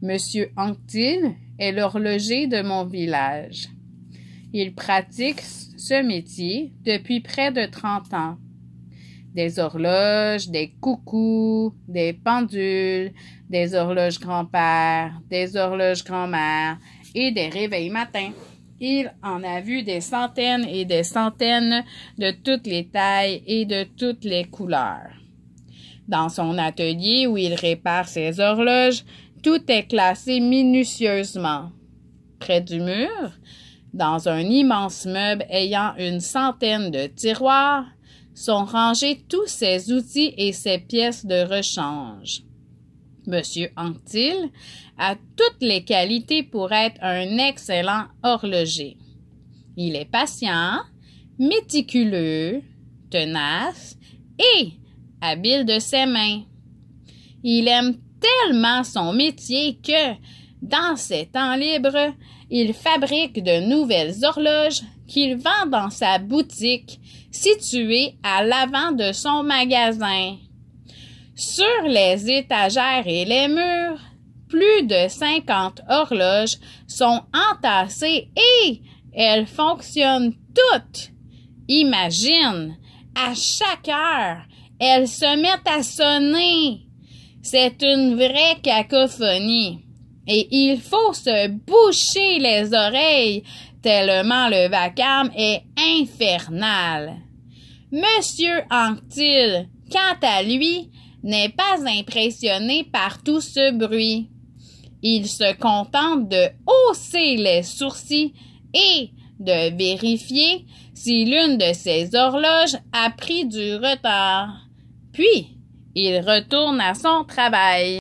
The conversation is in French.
Monsieur Anctil est l'horloger de mon village. Il pratique ce métier depuis près de 30 ans. Des horloges, des coucous, des pendules, des horloges grand-père, des horloges grand-mère et des réveils matins. Il en a vu des centaines et des centaines de toutes les tailles et de toutes les couleurs. Dans son atelier où il répare ses horloges, tout est classé minutieusement. Près du mur, dans un immense meuble ayant une centaine de tiroirs, sont rangés tous ses outils et ses pièces de rechange. Monsieur Anctil a toutes les qualités pour être un excellent horloger. Il est patient, méticuleux, tenace et habile de ses mains. Il aime tellement son métier que, dans ses temps libres, il fabrique de nouvelles horloges qu'il vend dans sa boutique située à l'avant de son magasin. Sur les étagères et les murs, plus de cinquante horloges sont entassées et elles fonctionnent toutes. Imagine, à chaque heure, elles se mettent à sonner. C'est une vraie cacophonie. Et il faut se boucher les oreilles, tellement le vacarme est infernal. Monsieur Anctil, quant à lui, n'est pas impressionné par tout ce bruit. Il se contente de hausser les sourcils et de vérifier si l'une de ses horloges a pris du retard. Puis, il retourne à son travail.